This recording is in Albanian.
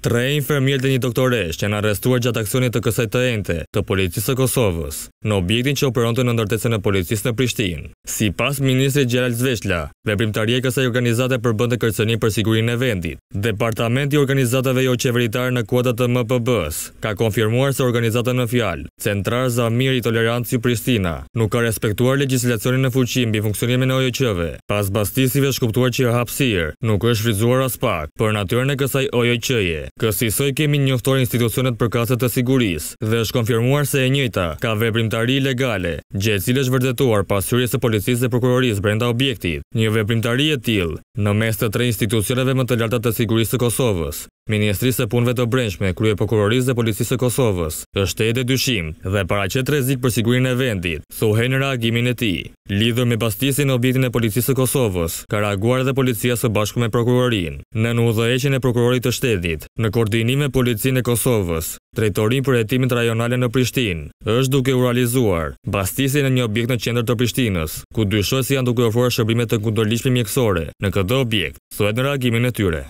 Tre infermier dhe një doktoresh që janë arrestuar gjatë aksionit të kësaj të ente të policisë të Kosovës në objektin që operon të në ndërtesën e policisë në Prishtinë. Si pas Ministri Gjeral Zveshla, veprimtarje kësaj organizate për bëndë kërcenin për sigurin e vendit, Departamenti Organizatave Jo Qeveritarë në kuatat të mpb s ka konfirmuar se organizatën në fjalë, Centrar Zamir i Tolerancë i Prishtina, nuk ka respektuar legislacionin në fuqim bi funksionimin në OJQ-ve, pas bastisive shkuptuar që hapsir, nuk është frizuar as pak për natyrën e kësaj OJQ-je. Kësisoj kemi njëftor institucionet për kasët të siguris dhe është konfirmuar se e njëta ka veprimtari ilegale, gjithë cilë është vërdetuar syrjes e policis dhe prokuroris brenda objektit. Një veprimtari e tilë në mes të tre institucionetve më të lartat të siguris të Kosovës, Ministrisë e punëve të brendshme, krye prokurorisë dhe policisë e Kosovës, është edhe dyshim dhe para që të rezikë për sigurin e vendit, thuhe në reagimin e ti. Lidhër me pastisi në objektin e policisë e Kosovës, ka reaguar dhe policia së bashku me prokurorin. Në në udhëheqin e prokurorit të shtetit, në koordinime policinë e Kosovës, trejtorin për jetimit rajonale në Prishtin, është duke urealizuar bastisi në një objekt në qendrë të Prishtinës, ku dyshojë si janë duke ofruar shërbimet të kundorlishme mjekësore në këtë objekt, thuet në reagimin e tyre.